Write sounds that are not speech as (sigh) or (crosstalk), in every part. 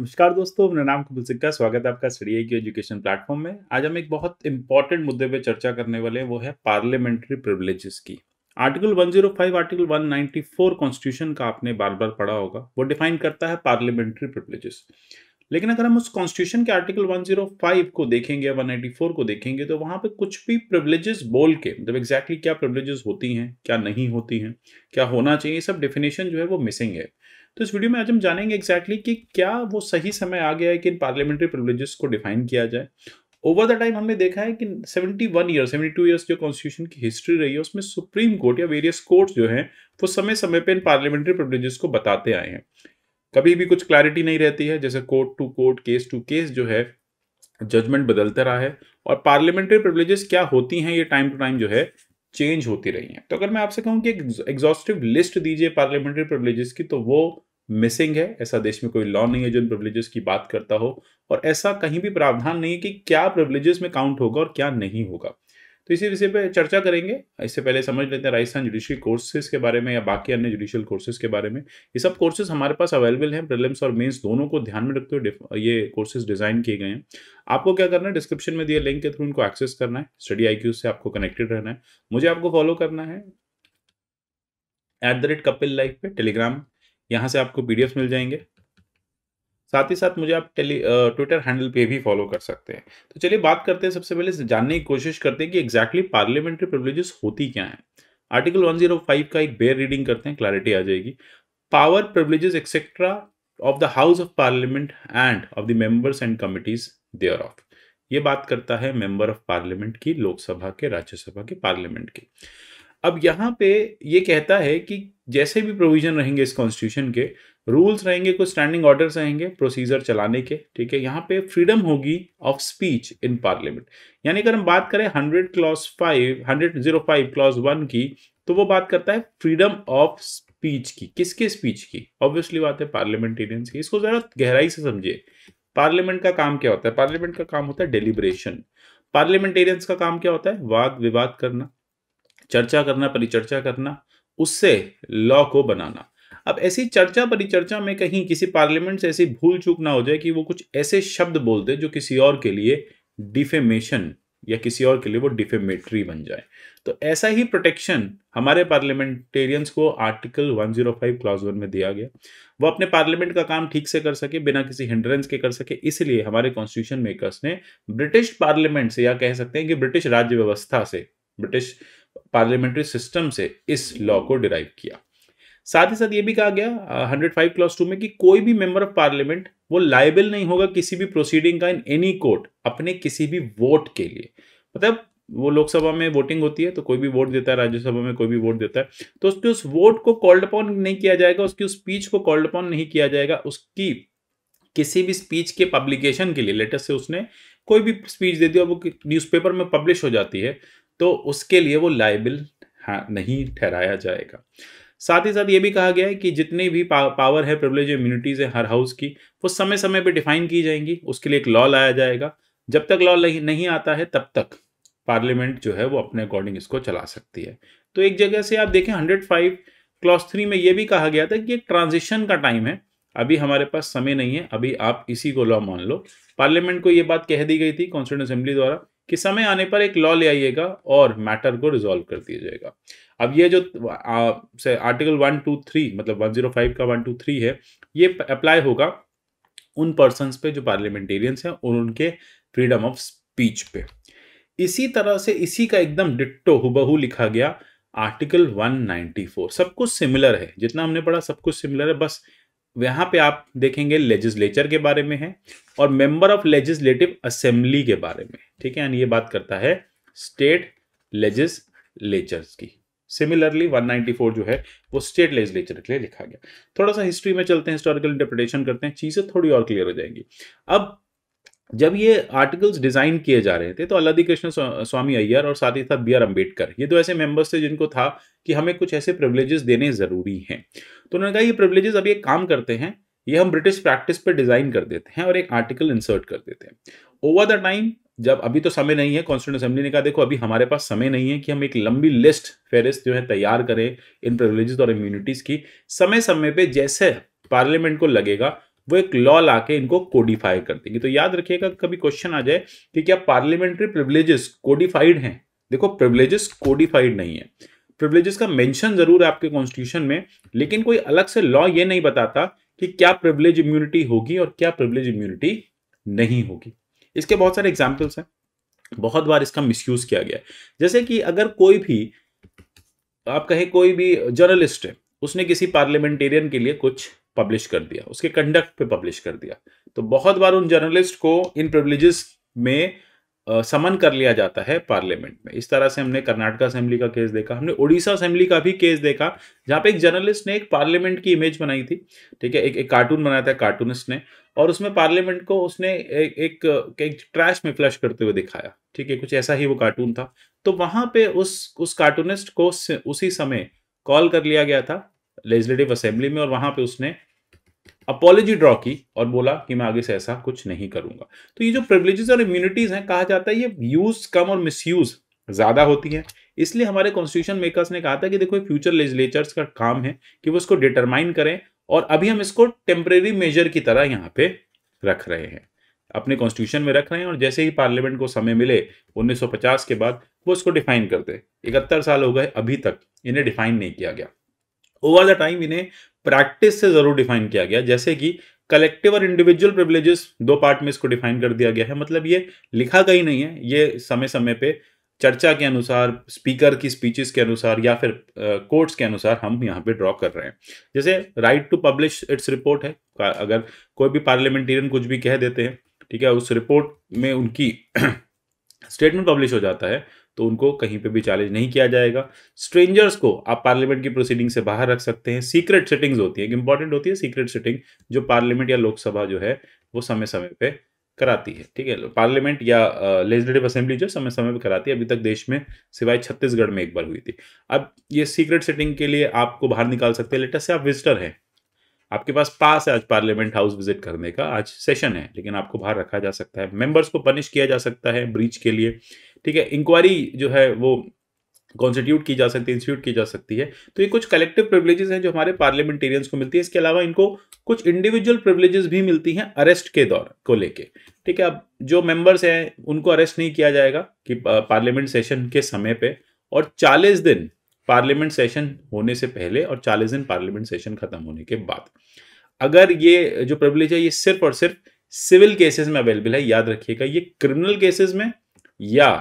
नमस्कार दोस्तों मेरा नाम कपिल सिक्का स्वागत है आपका सीडीए की एजुकेशन प्लेटफॉर्म में आज हम एक बहुत इंपॉर्टेंट मुद्दे पे चर्चा करने वाले हैं वो है पार्लियामेंट्री प्रिवलेजेस की आर्टिकल 105 आर्टिकल 194 कॉन्स्टिट्यूशन का आपने बार बार पढ़ा होगा वो डिफाइन करता है पार्लियामेंट्री प्रिवलेजेस लेकिन अगर हम उस कॉन्स्टिट्यूशन के आर्टिकल 105 को देखेंगे या 194 को देखेंगे तो वहाँ पे कुछ भी प्रिवलेजेस बोल के मतलब एग्जैक्टली क्या प्रिवलेजेस होती हैं क्या नहीं होती हैं क्या होना चाहिए सब डेफिनेशन जो है वो मिसिंग है तो इस वीडियो में आज हम जानेंगे एग्जैक्टली exactly कि क्या वो सही समय आ गया है कि इन पार्लियामेंट्री प्रिवलेजेस को डिफाइन किया जाए ओवर द टाइम हमने देखा है कि 71 वन ईयर 72 ईयर्स जो कॉन्स्टिट्यूशन की हिस्ट्री रही है उसमें सुप्रीम कोर्ट या वेरियस कोर्ट जो है वो समय समय पर इन पार्लियामेंट्री प्रिवलेजेस को बताते आए हैं कभी भी कुछ क्लैरिटी नहीं रहती है जैसे court to court case to case जो है जजमेंट बदलता रहा है और पार्लियामेंट्री प्रिवलेजेस क्या होती हैं ये टाइम टू टाइम जो है चेंज होती रही हैं तो अगर मैं आपसे कहूं कि एक एग्जॉस्टिव लिस्ट दीजिए पार्लियामेंट्री प्रिवलेजेस की तो वो मिसिंग है ऐसा देश में कोई लॉ नहीं है जो इन प्रिवलेजेस की बात करता हो और ऐसा कहीं भी प्रावधान नहीं है कि क्या प्रिवलेजेस में काउंट होगा और क्या नहीं होगा तो इसी विषय पर चर्चा करेंगे इससे पहले समझ लेते हैं राजस्थान जुडिशियल कोर्सेज के बारे में या बाकी अन्य जुडिशियल कोर्सेज के बारे में ये सब कोर्सेज हमारे पास अवेलेबल हैं प्रिलिम्स और मेंस दोनों को ध्यान में रखते हुए ये कोर्सेज डिजाइन किए गए हैं आपको क्या करना है डिस्क्रिप्शन में दिए लिंक के थ्रू इनको एक्सेस करना है स्टडी आई से आपको कनेक्टेड रहना है मुझे आपको फॉलो करना है at the rate Kapil life पे टेलीग्राम यहाँ से आपको पी मिल जाएंगे साथ ही साथ मुझे आप टेली ट्विटर हैंडल पे भी फॉलो कर सकते हैं तो चलिए बात करते हैं सबसे पहले जानने की कोशिश करते हैं कि एग्जैक्टली पार्लियामेंट्री प्रिवलेजेस होती क्या है आर्टिकल 105 का एक बेयर रीडिंग करते हैं क्लैरिटी आ जाएगी power privileges etcetera of the house of parliament and of the members and committees there of ये बात करता है मेंबर ऑफ पार्लियामेंट की लोकसभा के राज्यसभा के पार्लियामेंट की अब यहाँ पे ये कहता है कि जैसे भी प्रोविजन रहेंगे इस कॉन्स्टिट्यूशन के रूल्स रहेंगे कुछ स्टैंडिंग ऑर्डर्स रहेंगे प्रोसीजर चलाने के ठीक है यहाँ पे फ्रीडम होगी ऑफ स्पीच इन पार्लियामेंट यानी अगर हम बात करें hundred clause five hundred zero five clause one की तो वो बात करता है फ्रीडम ऑफ स्पीच की किसके स्पीच की ऑब्वियसली बात है पार्लियामेंटेरियंस की इसको जरा गहराई से समझिए पार्लियामेंट का काम क्या होता है पार्लियामेंट का काम होता है डेलीबरेशन पार्लियामेंटेरियंस का काम क्या होता है वाद विवाद करना चर्चा करना परिचर्चा करना उससे लॉ को बनाना अब ऐसी चर्चा परिचर्चा में कहीं किसी पार्लियामेंट से ऐसी भूल चूक ना हो जाए कि वो कुछ ऐसे शब्द बोल दे जो किसी और के लिए डिफेमेशन या किसी और के लिए वो डिफेमेटरी बन जाए तो ऐसा ही प्रोटेक्शन हमारे पार्लियामेंटेरियंस को आर्टिकल 105 क्लास वन में दिया गया वो अपने पार्लियामेंट का काम ठीक से कर सके बिना किसी हिंड्रेंस के कर सके इसलिए हमारे कॉन्स्टिट्यूशन मेकर्स ने ब्रिटिश पार्लियामेंट से या कह सकते हैं कि ब्रिटिश राज्य व्यवस्था से ब्रिटिश पार्लियामेंट्री सिस्टम से इस लॉ को डिराइव किया साथ ही साथ ये भी कहा गया हंड्रेड फाइव क्लॉस टू में कि कोई भी मेंबर ऑफ पार्लियामेंट वो लाइबल नहीं होगा किसी भी प्रोसीडिंग का इन एनी कोर्ट अपने किसी भी वोट के लिए मतलब वो लोकसभा में वोटिंग होती है तो कोई भी वोट देता है राज्यसभा में कोई भी वोट देता है तो उसके उस वोट को कॉल्ड अपॉन नहीं किया जाएगा उसकी उस स्पीच को कॉल्ड अपॉन नहीं किया जाएगा उसकी किसी भी स्पीच के पब्लिकेशन के लिए लेटर से उसने कोई भी स्पीच दे दी और वो न्यूज़पेपर में पब्लिश हो जाती है तो उसके लिए वो लाइबल हाँ, नहीं ठहराया जाएगा साथ ही साथ ये भी कहा गया है कि जितनी भी पावर है प्रिवलेज इम्यूनिटीज़ है हर हाउस की वो समय समय पे डिफाइन की जाएंगी उसके लिए एक लॉ लाया जाएगा जब तक लॉ नहीं आता है तब तक पार्लियामेंट जो है वो अपने अकॉर्डिंग इसको चला सकती है तो एक जगह से आप देखें हंड्रेड फाइव क्लॉस थ्री में ये भी कहा गया था कि एक ट्रांजिशन का टाइम है अभी हमारे पास समय नहीं है अभी आप इसी को लॉ मान लो पार्लियामेंट को ये बात कह दी गई थी कॉन्स्टिट्यूट असेंबली द्वारा कि समय आने पर एक लॉ ले आइएगा और मैटर को रिजॉल्व कर दिया जाएगा अब ये जो आर्टिकल वन टू थ्री मतलब वन जीरो फाइव का वन टू थ्री है ये अप्लाई होगा उन पर्सन पे जो पार्लियामेंटेरियंस हैं और उनके फ्रीडम ऑफ स्पीच पे इसी तरह से इसी का एकदम डिट्टो हुबहू लिखा गया आर्टिकल 194 सब कुछ सिमिलर है जितना हमने पढ़ा सब कुछ सिमिलर है बस यहाँ पे आप देखेंगे लेजिस्लेचर के बारे में है और मेंबर ऑफ लेजिस्लेटिव असेंबली के बारे में ठीक है यानी ये बात करता है स्टेट लेजिस्लेचर्स की सिमिलरली 194 जो है वो स्टेट लेजिस्लेचर के लिए लिखा गया थोड़ा सा हिस्ट्री में चलते हैं हिस्टोरिकल इंटरप्रिटेशन करते हैं चीज़ें थोड़ी और क्लियर हो जाएंगी अब जब ये आर्टिकल्स डिज़ाइन किए जा रहे थे तो अल्लादी कृष्ण स्वामी अय्यर और साथ ही साथ बी आर अम्बेडकर ये दो ऐसे मेंबर्स थे जिनको था कि हमें कुछ ऐसे प्रिवलेजेस देने ज़रूरी हैं तो उन्होंने कहा ये प्रिवलेजेस अब एक काम करते हैं ये हम ब्रिटिश प्रैक्टिस पर डिज़ाइन कर देते हैं और एक आर्टिकल इंसर्ट कर देते हैं ओवर द टाइम जब अभी तो समय नहीं है कॉन्स्टिट्यूंट असेंबली ने कहा देखो अभी हमारे पास समय नहीं है कि हम एक लंबी लिस्ट फहरिस्त जो है तैयार करें इन प्रिवलेजेस और इम्यूनिटीज़ की समय समय पर जैसे पार्लियामेंट को लगेगा वो एक लॉ ला के इनको कोडिफाई कर देंगे तो याद रखिएगा कभी क्वेश्चन आ जाए कि क्या पार्लियामेंट्री प्रिवलेजेस कोडिफाइड हैं देखो प्रिवलेजेस कोडिफाइड नहीं है प्रिवलेजेस का मेंशन जरूर है आपके कॉन्स्टिट्यूशन में लेकिन कोई अलग से लॉ ये नहीं बताता कि क्या प्रिवलेज इम्यूनिटी होगी और क्या प्रिवलेज इम्यूनिटी नहीं होगी इसके बहुत सारे एग्जाम्पल्स हैं बहुत बार इसका मिसयूज किया गया जैसे कि अगर कोई भी आप कहें कोई भी जर्नलिस्ट है उसने किसी पार्लियामेंटेरियन के लिए कुछ पब्लिश कर दिया उसके कंडक्ट पे पब्लिश कर दिया तो बहुत बार उन जर्नलिस्ट को इन प्रिवलेजेस में समन कर लिया जाता है पार्लियामेंट में इस तरह से हमने कर्नाटक असेंबली का केस देखा हमने उड़ीसा असेंबली का भी केस देखा जहां पे एक जर्नलिस्ट ने एक पार्लियामेंट की इमेज बनाई थी ठीक है एक एक कार्टून बनाया था कार्टूनिस्ट ने और उसमें पार्लियामेंट को उसने एक एक, एक ट्रैश में फ्लश करते हुए दिखाया ठीक है कुछ ऐसा ही वो कार्टून था तो वहां पे उस उस कार्टूनिस्ट को उसी समय कॉल कर लिया गया था लेजिस्लेटिव असेंबली में और वहां पे उसने अपॉलॉजी ड्रॉ की और बोला कि मैं आगे से ऐसा कुछ नहीं करूंगा तो ये जो प्रिवलेजेस और इम्यूनिटीज हैं कहा जाता है ये यूज कम और मिस ज्यादा होती है इसलिए हमारे कॉन्स्टिट्यूशन मेकर्स ने कहा था कि देखो फ्यूचर लेजिस्लेचर्स का काम है कि वो इसको डिटरमाइन करें और अभी हम इसको टेम्परेरी मेजर की तरह यहाँ पे रख रहे हैं अपने कॉन्स्टिट्यूशन में रख रहे हैं और जैसे ही पार्लियामेंट को समय मिले 1950 के बाद वो इसको डिफाइन करते इकहत्तर साल हो गए अभी तक इन्हें डिफाइन नहीं किया गया ओवर द टाइम इन्हें प्रैक्टिस से जरूर डिफाइन किया गया जैसे कि कलेक्टिव और इंडिविजुअल प्रिविलेजेस दो पार्ट में इसको डिफाइन कर दिया गया है मतलब ये लिखा कहीं नहीं है ये समय समय पे चर्चा के अनुसार स्पीकर की स्पीचेस के अनुसार या फिर कोर्ट्स uh, के अनुसार हम यहाँ पे ड्रॉ कर रहे हैं जैसे right to publish its report है अगर कोई भी पार्लियामेंटेरियन कुछ भी कह देते हैं ठीक है उस रिपोर्ट में उनकी स्टेटमेंट (clears throat) पब्लिश हो जाता है तो उनको कहीं पे भी चैलेंज नहीं किया जाएगा स्ट्रेंजर्स को आप पार्लियामेंट की प्रोसीडिंग से बाहर रख सकते हैं सीक्रेट सिटिंग होती है इंपॉर्टेंट होती है सीक्रेट सिटिंग जो पार्लियामेंट या लोकसभा जो है वो समय समय पर कराती है ठीक है पार्लियामेंट या लेजिस्लेटिव असेंबली जो समय समय पर कराती है अभी तक देश में सिवाय छत्तीसगढ़ में एक बार हुई थी अब ये सीक्रेट सिटिंग के लिए आपको बाहर निकाल सकते हैं लेटेस्ट से आप विजिटर हैं आपके पास पास है आज पार्लियामेंट हाउस विजिट करने का आज सेशन है लेकिन आपको बाहर रखा जा सकता है मेंबर्स को पनिश किया जा सकता है ब्रीच के लिए ठीक है इंक्वायरी जो है वो कॉन्स्टिट्यूट की जा सकती है इंस्टीट्यूट की जा सकती है तो ये कुछ कलेक्टिव प्रिवलेजेस हैं जो हमारे पार्लियामेंटेरियंस को मिलती है इसके अलावा इनको कुछ इंडिविजुअल प्रिवलेजेस भी मिलती हैं अरेस्ट के दौर को लेके ठीक है अब जो मेंबर्स हैं उनको अरेस्ट नहीं किया जाएगा कि पार्लियामेंट सेशन के समय पर और चालीस दिन पार्लियामेंट सेशन होने से पहले और चालीस दिन पार्लियामेंट सेशन खत्म होने के बाद अगर ये जो प्रिवलेज है ये सिर्फ और सिर्फ सिविल केसेस में अवेलेबल है याद रखिएगा ये क्रिमिनल केसेस में या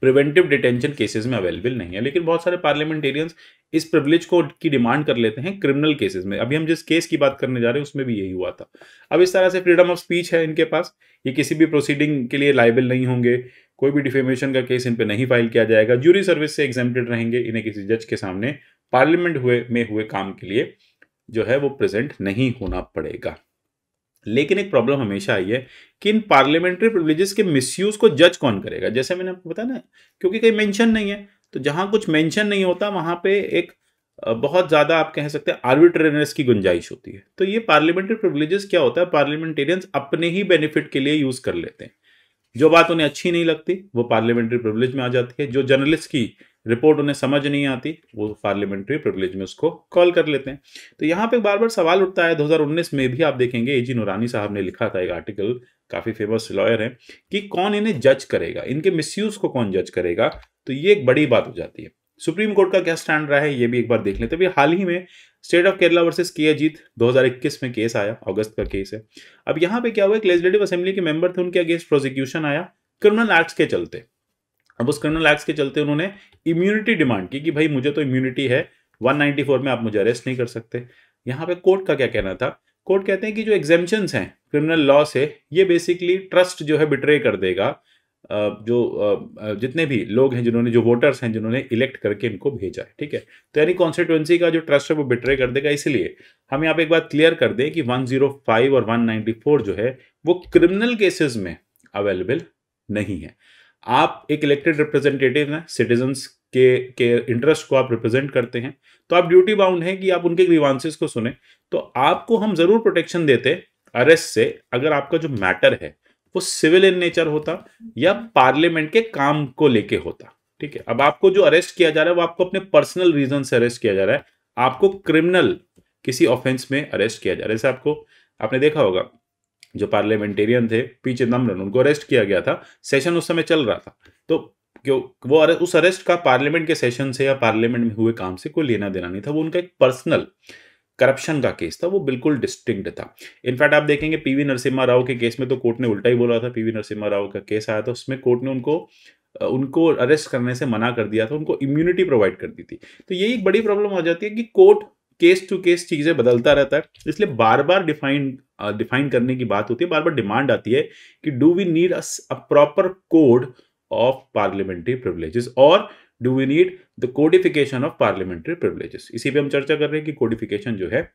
प्रिवेंटिव डिटेंशन केसेस में अवेलेबल नहीं है लेकिन बहुत सारे पार्लियामेंटेरियंस इस प्रिविलेज को की डिमांड कर लेते हैं क्रिमिनल केसेस में अभी हम जिस केस की बात करने जा रहे हैं उसमें भी यही हुआ था अब इस तरह से फ्रीडम ऑफ स्पीच है इनके पास ये किसी भी प्रोसीडिंग के लिए लाइबल नहीं होंगे कोई भी डिफेमेशन का केस इन पर नहीं फाइल किया जाएगा ज्यूरी सर्विस से एग्जामेटेड रहेंगे इन्हें किसी जज के सामने पार्लियामेंट हुए में हुए काम के लिए जो है वो प्रेजेंट नहीं होना पड़ेगा लेकिन एक प्रॉब्लम हमेशा आई है कि इन पार्लियामेंट्री प्रिविलेजेस के मिसयूज को जज कौन करेगा जैसे मैंने आपको बताया ना क्योंकि कहीं मेंशन नहीं है तो जहां कुछ मेंशन नहीं होता वहां पे एक बहुत ज़्यादा आप कह सकते हैं आर्बिट्रेरनेस की गुंजाइश होती है तो ये पार्लियामेंट्री प्रिविलेजेस क्या होता है पार्लियामेंटेरियंस अपने ही बेनिफिट के लिए यूज़ कर लेते हैं जो बात उन्हें अच्छी नहीं लगती वो पार्लियामेंट्री प्रिविलेज में आ जाती है जो जर्नलिस्ट की रिपोर्ट उन्हें समझ नहीं आती वो पार्लियामेंट्री प्रिविलेज में उसको कॉल कर लेते हैं तो यहाँ पे बार बार सवाल उठता है 2019 में भी आप देखेंगे ए जी नूरानी साहब ने लिखा था एक आर्टिकल काफ़ी फेमस लॉयर हैं कि कौन इन्हें जज करेगा इनके मिसयूज को कौन जज करेगा तो ये एक बड़ी बात हो जाती है सुप्रीम कोर्ट का क्या स्टैंड रहा है ये भी एक बार देख लेते हैं हाल ही में स्टेट ऑफ केरला वर्सेस के अजीत दो में केस आया अगस्त का केस है अब यहाँ पे क्या हुआ एक लेजिस्लेटिव असेंबली के मेंबर थे उनके अगेंस्ट प्रोसिक्यूशन आया क्रिमिनल एक्ट के चलते अब उस क्रिमिनल एक्ट के चलते उन्होंने इम्यूनिटी डिमांड की कि भाई मुझे तो इम्यूनिटी है 194 में आप मुझे अरेस्ट नहीं कर सकते यहाँ पे कोर्ट का क्या कहना था कोर्ट कहते हैं कि जो एग्जेम्पन हैं क्रिमिनल लॉ से ये बेसिकली ट्रस्ट जो है बिट्रे कर देगा जो जितने भी लोग हैं जिन्होंने जो वोटर्स हैं जिन्होंने इलेक्ट करके इनको भेजा है ठीक है तो यानी कॉन्स्टिट्यूंसी का जो ट्रस्ट है वो बिट्रे कर देगा इसलिए हम यहाँ पे एक बात क्लियर कर दें कि 105 और 194 जो है वो क्रिमिनल केसेस में अवेलेबल नहीं है आप एक इलेक्टेड रिप्रेजेंटेटिव हैं सिटीजन्स के के इंटरेस्ट को आप रिप्रेजेंट करते हैं तो आप ड्यूटी बाउंड हैं कि आप उनके ग्रीवांसेस को सुने तो आपको हम ज़रूर प्रोटेक्शन देते अरेस्ट से अगर आपका जो मैटर है वो सिविल इन नेचर होता या पार्लियामेंट के काम को लेके होता ठीक है अब आपको जो अरेस्ट किया जा रहा है वो आपको अपने पर्सनल रीजन से अरेस्ट किया जा रहा है आपको क्रिमिनल किसी ऑफेंस में अरेस्ट किया जा रहा है जैसे आपको आपने देखा होगा जो पार्लियामेंटेरियन थे पी चिदम्बरम उनको अरेस्ट किया गया था सेशन उस समय चल रहा था तो क्यों वो अरे, उस अरेस्ट का पार्लियामेंट के सेशन से या पार्लियामेंट में हुए काम से कोई लेना देना नहीं था वो उनका एक पर्सनल करप्शन का केस था वो बिल्कुल डिस्टिंक्ट था इनफैक्ट आप देखेंगे पीवी नरसिम्हा राव के केस में तो कोर्ट ने उल्टा ही बोला था पीवी नरसिम्हा राव का केस आया था उसमें कोर्ट ने उनको उनको अरेस्ट करने से मना कर दिया था उनको इम्यूनिटी प्रोवाइड कर दी थी तो यही एक बड़ी प्रॉब्लम आ जाती है कि कोर्ट केस टू केस चीज़ें बदलता रहता है इसलिए बार बार डिफाइन डिफाइन करने की बात होती है बार बार डिमांड आती है कि do we need a proper code of parliamentary privileges और do we need the codification of parliamentary privileges इसी पे हम चर्चा कर रहे हैं कि कोडिफिकेशन जो है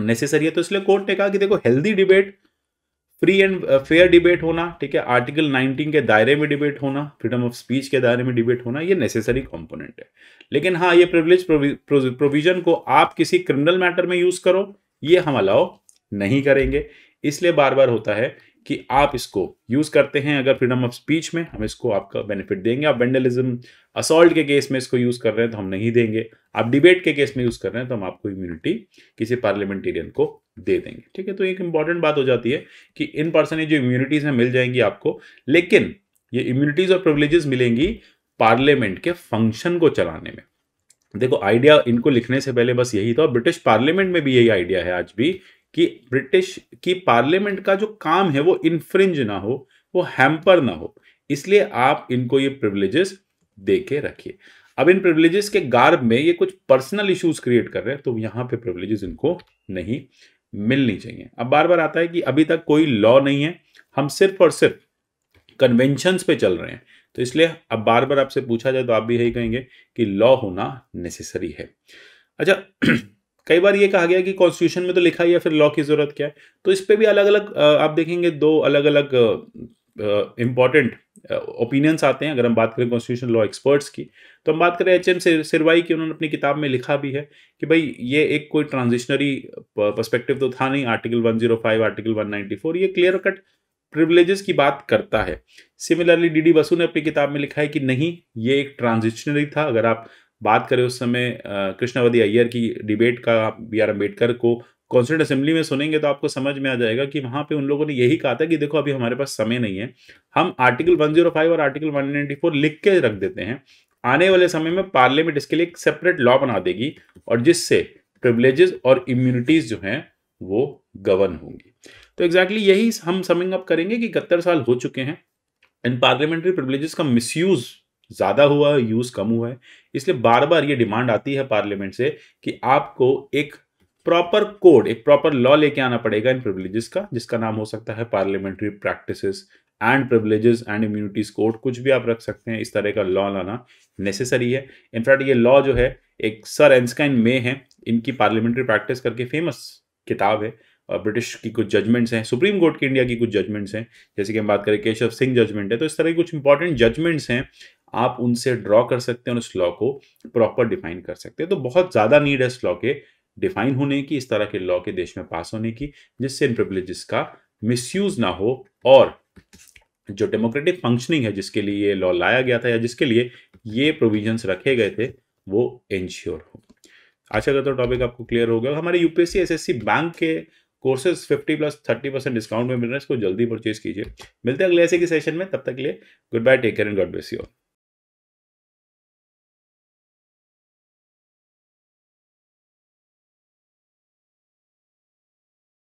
नेसेसरी है तो इसलिए कोर्ट ने कहा कि देखो healthy debate free and fair debate होना ठीक है आर्टिकल 19 के दायरे में डिबेट होना फ्रीडम ऑफ स्पीच के दायरे में डिबेट होना ये नेसेसरी कंपोनेंट है लेकिन हाँ ये प्रिविलेज प्रोविजन को आप किसी क्रिमिनल मैटर में यूज करो ये हम अलाउ नहीं करेंगे इसलिए बार बार होता है कि आप इसको यूज़ करते हैं अगर फ्रीडम ऑफ स्पीच में हम इसको आपका बेनिफिट देंगे आप वेंडलिज्म असोल्ट के केस में इसको यूज़ कर रहे हैं तो हम नहीं देंगे आप डिबेट के केस में यूज़ कर रहे हैं तो हम आपको इम्यूनिटी किसी पार्लियामेंटेरियन को दे देंगे ठीक है तो एक इंपॉर्टेंट बात हो जाती है कि इन पर्सन ये जो इम्यूनिटीज़ हैं मिल जाएंगी आपको लेकिन ये इम्यूनिटीज़ और प्रिवलेजेस मिलेंगी पार्लियामेंट के फंक्शन को चलाने में देखो आइडिया इनको लिखने से पहले बस यही था और ब्रिटिश पार्लियामेंट में भी यही आइडिया है आज भी कि ब्रिटिश की पार्लियामेंट का जो काम है वो इन्फ्रिंज ना हो वो हैम्पर ना हो इसलिए आप इनको ये प्रिवलेजेस दे के रखिए अब इन प्रिवलेजेस के गार्ब में ये कुछ पर्सनल इश्यूज क्रिएट कर रहे हैं तो यहाँ पे प्रिवलेजेस इनको नहीं मिलनी चाहिए अब बार बार आता है कि अभी तक कोई लॉ नहीं है हम सिर्फ और सिर्फ कन्वेंशंस पे चल रहे हैं तो इसलिए अब बार बार आपसे पूछा जाए तो आप भी यही कहेंगे कि लॉ होना नेसेसरी है अच्छा कई बार ये कहा गया कि कॉन्स्टिट्यूशन में तो लिखा ही है फिर लॉ की ज़रूरत क्या है तो इस पर भी अलग अलग आप देखेंगे दो अलग अलग इम्पॉर्टेंट ओपिनियंस आते हैं अगर हम बात करें कॉन्स्टिट्यूशन लॉ एक्सपर्ट्स की तो हम बात करें एच एम सिरवाई की उन्होंने अपनी किताब में लिखा भी है कि भाई ये एक कोई ट्रांजिशनरी पर्स्पेक्टिव तो था नहीं आर्टिकल 105 आर्टिकल 194 ये क्लियर कट प्रिवलेजेस की बात करता है सिमिलरली डी डी बसु ने अपनी किताब में लिखा है कि नहीं ये एक ट्रांजिशनरी था अगर आप बात करें उस समय कृष्णावदी अय्यर की डिबेट का बी आर अम्बेडकर को कॉन्स्टिट्यूंट असेंबली में सुनेंगे तो आपको समझ में आ जाएगा कि वहाँ पे उन लोगों ने यही कहा था कि देखो अभी हमारे पास समय नहीं है हम आर्टिकल 105 और आर्टिकल 194 लिख के रख देते हैं आने वाले समय में पार्लियामेंट इसके लिए एक सेपरेट लॉ बना देगी और जिससे प्रिवलेजेस और इम्यूनिटीज जो हैं वो गवर्न होंगी तो एग्जैक्टली exactly यही हम समिंग अप करेंगे कि इकहत्तर साल हो चुके हैं इन पार्लियामेंट्री प्रिवलेजेस का मिसयूज़ ज़्यादा हुआ यूज़ कम हुआ है इसलिए बार बार ये डिमांड आती है पार्लियामेंट से कि आपको एक प्रॉपर कोड एक प्रॉपर लॉ लेके आना पड़ेगा इन प्रिविलेजेस का जिसका नाम हो सकता है parliamentary practices and privileges and immunities code कुछ भी आप रख सकते हैं इस तरह का लॉ लाना नेसेसरी है इनफैक्ट ये लॉ जो है एक सर एंसकाइन मे है इनकी पार्लियामेंट्री प्रैक्टिस करके फेमस किताब है और ब्रिटिश की कुछ जजमेंट्स हैं सुप्रीम कोर्ट की इंडिया की कुछ जजमेंट्स हैं जैसे कि हम बात करें केशव सिंह जजमेंट है तो इस तरह की कुछ इंपॉर्टेंट जजमेंट्स हैं आप उनसे ड्रॉ कर सकते हैं और इस लॉ को प्रॉपर डिफाइन कर सकते हैं तो बहुत ज़्यादा नीड है इस लॉ के डिफाइन होने की इस तरह के लॉ के देश में पास होने की जिससे इन प्रिवलेजेस का मिसयूज ना हो और जो डेमोक्रेटिक फंक्शनिंग है जिसके लिए ये लॉ लाया गया था या जिसके लिए ये प्रोविजंस रखे गए थे वो इंश्योर हो अच्छा अगर तो टॉपिक आपको क्लियर हो गया हमारे यूपीएससी एसएससी बैंक के कोर्सेज 50 प्लस 30 परसेंट डिस्काउंट में मिल रहे हैं इसको जल्दी परचेज कीजिए मिलते हैं अगले ऐसे के सेशन में तब तक के लिए goodbye take care and God bless you